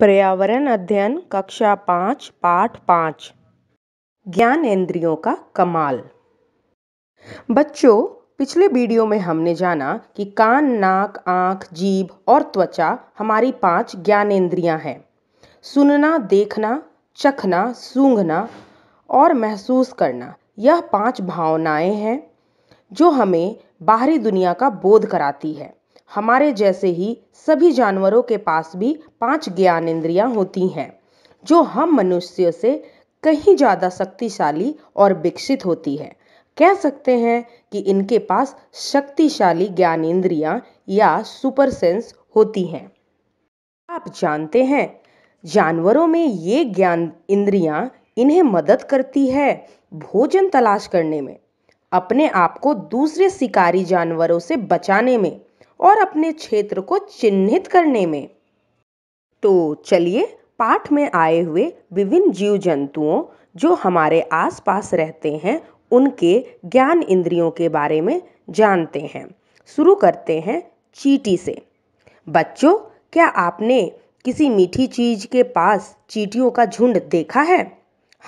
पर्यावरण अध्ययन कक्षा पाँच पाठ पाँच ज्ञान इंद्रियों का कमाल बच्चों पिछले वीडियो में हमने जाना कि कान नाक आंख जीभ और त्वचा हमारी पांच ज्ञान इंद्रियां हैं सुनना देखना चखना सूंघना और महसूस करना यह पांच भावनाएं हैं जो हमें बाहरी दुनिया का बोध कराती है हमारे जैसे ही सभी जानवरों के पास भी पांच ज्ञान इंद्रियां होती हैं जो हम मनुष्य से कहीं ज़्यादा शक्तिशाली और विकसित होती है कह सकते हैं कि इनके पास शक्तिशाली ज्ञान इंद्रियां या सुपर सेंस होती हैं आप जानते हैं जानवरों में ये ज्ञान इंद्रियां इन्हें मदद करती है भोजन तलाश करने में अपने आप को दूसरे शिकारी जानवरों से बचाने में और अपने क्षेत्र को चिन्हित करने में तो चलिए पाठ में आए हुए विभिन्न जीव जंतुओं जो हमारे आसपास रहते हैं उनके ज्ञान इंद्रियों के बारे में जानते हैं शुरू करते हैं चीटी से बच्चों क्या आपने किसी मीठी चीज के पास चीटियों का झुंड देखा है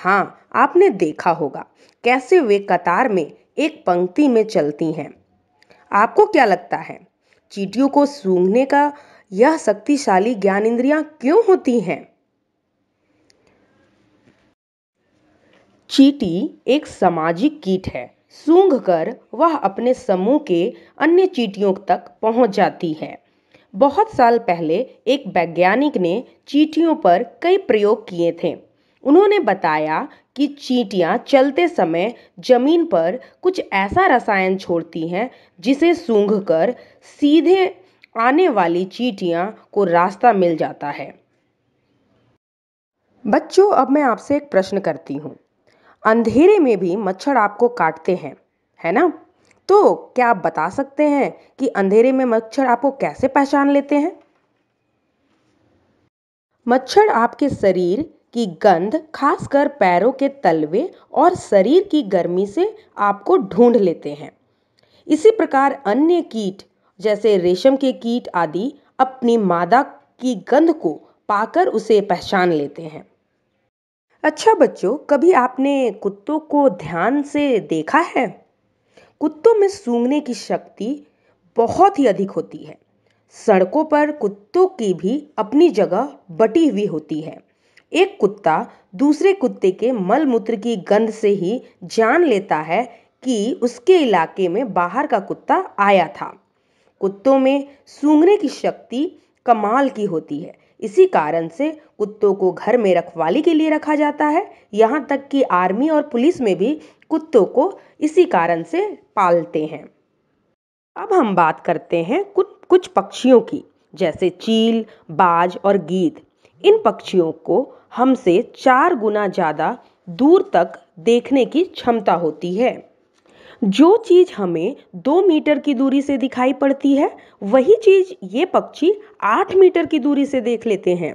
हाँ आपने देखा होगा कैसे वे कतार में एक पंक्ति में चलती हैं आपको क्या लगता है चीटियों को सूंघने का यह शक्तिशाली ज्ञान इंद्रियां क्यों होती हैं चीटी एक सामाजिक कीट है कर वह अपने समूह के अन्य चीटियों तक पहुंच जाती है बहुत साल पहले एक वैज्ञानिक ने चीटियों पर कई प्रयोग किए थे उन्होंने बताया कि चींटियाँ चलते समय जमीन पर कुछ ऐसा रसायन छोड़ती हैं जिसे सूंघकर सीधे आने वाली चींटियाँ को रास्ता मिल जाता है बच्चों अब मैं आपसे एक प्रश्न करती हूँ अंधेरे में भी मच्छर आपको काटते हैं है ना तो क्या आप बता सकते हैं कि अंधेरे में मच्छर आपको कैसे पहचान लेते हैं मच्छर आपके शरीर की गंध खासकर पैरों के तलवे और शरीर की गर्मी से आपको ढूंढ लेते हैं इसी प्रकार अन्य कीट जैसे रेशम के कीट आदि अपनी मादा की गंध को पाकर उसे पहचान लेते हैं अच्छा बच्चों कभी आपने कुत्तों को ध्यान से देखा है कुत्तों में सूंघने की शक्ति बहुत ही अधिक होती है सड़कों पर कुत्तों की भी अपनी जगह बटी हुई होती है एक कुत्ता दूसरे कुत्ते के मल मूत्र की गंध से ही जान लेता है कि उसके इलाके में बाहर का कुत्ता आया था कुत्तों में सूंघने की शक्ति कमाल की होती है इसी कारण से कुत्तों को घर में रखवाली के लिए रखा जाता है यहाँ तक कि आर्मी और पुलिस में भी कुत्तों को इसी कारण से पालते हैं अब हम बात करते हैं कुछ कुछ पक्षियों की जैसे चील बाज और गीत इन पक्षियों को हमसे चार गुना ज़्यादा दूर तक देखने की क्षमता होती है जो चीज़ हमें दो मीटर की दूरी से दिखाई पड़ती है वही चीज़ ये पक्षी आठ मीटर की दूरी से देख लेते हैं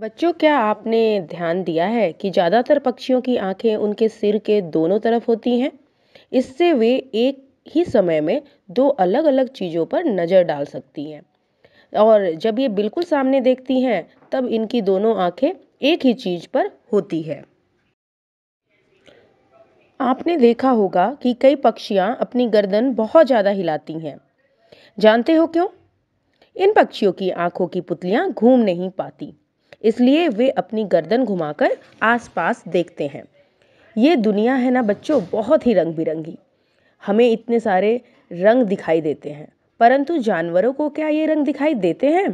बच्चों क्या आपने ध्यान दिया है कि ज़्यादातर पक्षियों की आंखें उनके सिर के दोनों तरफ होती हैं इससे वे एक ही समय में दो अलग अलग चीज़ों पर नज़र डाल सकती हैं और जब ये बिल्कुल सामने देखती हैं तब इनकी दोनों आंखें एक ही चीज पर होती है आपने देखा होगा कि कई पक्षियाँ अपनी गर्दन बहुत ज़्यादा हिलाती हैं जानते हो क्यों इन पक्षियों की आंखों की पुतलियाँ घूम नहीं पाती इसलिए वे अपनी गर्दन घुमाकर आसपास देखते हैं ये दुनिया है ना बच्चों बहुत ही रंग बिरंगी हमें इतने सारे रंग दिखाई देते हैं परंतु जानवरों को क्या ये रंग दिखाई देते हैं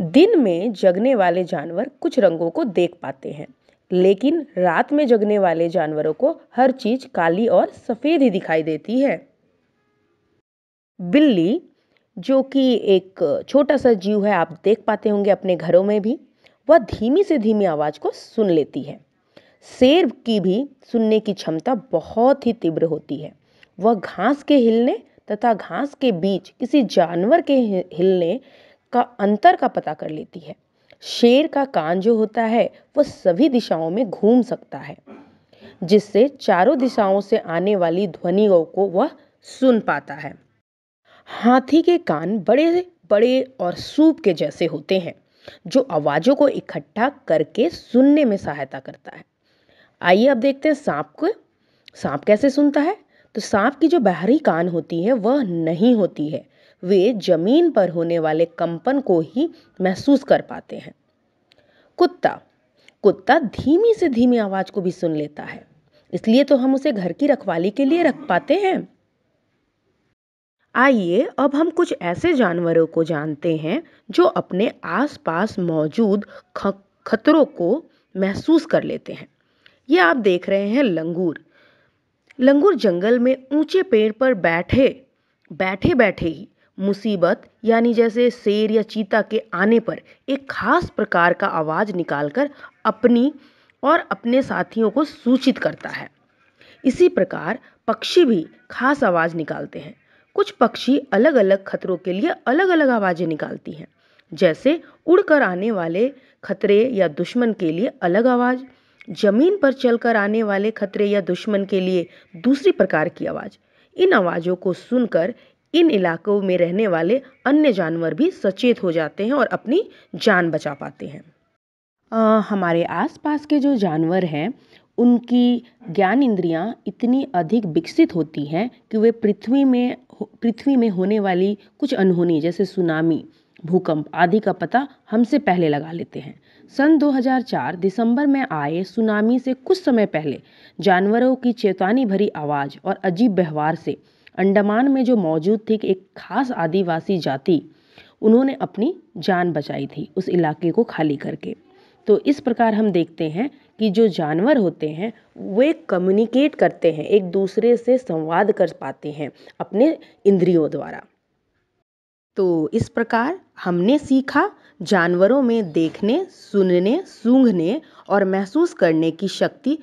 दिन में जगने वाले जानवर कुछ रंगों को देख पाते हैं लेकिन रात में जगने वाले जानवरों को हर चीज काली और सफेद ही दिखाई देती है बिल्ली जो कि एक छोटा सा जीव है आप देख पाते होंगे अपने घरों में भी वह धीमी से धीमी आवाज़ को सुन लेती है शेर की भी सुनने की क्षमता बहुत ही तीव्र होती है वह घास के हिलने तथा घास के बीच किसी जानवर के हिलने का अंतर का पता कर लेती है शेर का कान जो होता है वह सभी दिशाओं में घूम सकता है जिससे चारों दिशाओं से आने वाली ध्वनियों को वह सुन पाता है हाथी के कान बड़े बड़े और सूप के जैसे होते हैं जो आवाज़ों को इकट्ठा करके सुनने में सहायता करता है आइए अब देखते हैं सांप को सांप कैसे सुनता है तो सांप की जो बाहरी कान होती है वह नहीं होती है वे जमीन पर होने वाले कंपन को ही महसूस कर पाते हैं कुत्ता कुत्ता धीमी से धीमी आवाज को भी सुन लेता है इसलिए तो हम उसे घर की रखवाली के लिए रख पाते हैं आइए अब हम कुछ ऐसे जानवरों को जानते हैं जो अपने आसपास मौजूद खतरों को महसूस कर लेते हैं ये आप देख रहे हैं लंगूर लंगूर जंगल में ऊंचे पेड़ पर बैठे बैठे बैठे ही मुसीबत यानी जैसे शेर या चीता के आने पर एक खास प्रकार का आवाज़ निकालकर अपनी और अपने साथियों को सूचित करता है इसी प्रकार पक्षी भी खास आवाज़ निकालते हैं कुछ पक्षी अलग अलग खतरों के लिए अलग अलग आवाज़ें निकालती हैं जैसे उड़कर आने वाले खतरे या दुश्मन के लिए अलग आवाज़ जमीन पर चलकर आने वाले खतरे या दुश्मन के लिए दूसरी प्रकार की आवाज़ इन आवाज़ों को सुनकर इन इलाकों में रहने वाले अन्य जानवर भी सचेत हो जाते हैं और अपनी जान बचा पाते हैं आ, हमारे आसपास के जो जानवर हैं उनकी ज्ञान इंद्रियां इतनी अधिक विकसित होती हैं कि वे पृथ्वी में पृथ्वी में होने वाली कुछ अनहोनी जैसे सुनामी भूकंप आदि का पता हमसे पहले लगा लेते हैं सन 2004 दिसंबर में आए सुनामी से कुछ समय पहले जानवरों की चेतावनी भरी आवाज़ और अजीब व्यवहार से अंडमान में जो मौजूद थी एक खास आदिवासी जाति उन्होंने अपनी जान बचाई थी उस इलाके को खाली करके तो इस प्रकार हम देखते हैं कि जो जानवर होते हैं वे कम्युनिकेट करते हैं एक दूसरे से संवाद कर पाते हैं अपने इंद्रियों द्वारा तो इस प्रकार हमने सीखा जानवरों में देखने सुनने सूंघने और महसूस करने की शक्ति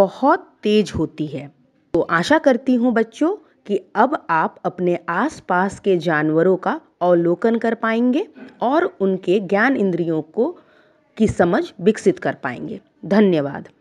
बहुत तेज होती है तो आशा करती हूँ बच्चों कि अब आप अपने आसपास के जानवरों का अवलोकन कर पाएंगे और उनके ज्ञान इंद्रियों को की समझ विकसित कर पाएंगे धन्यवाद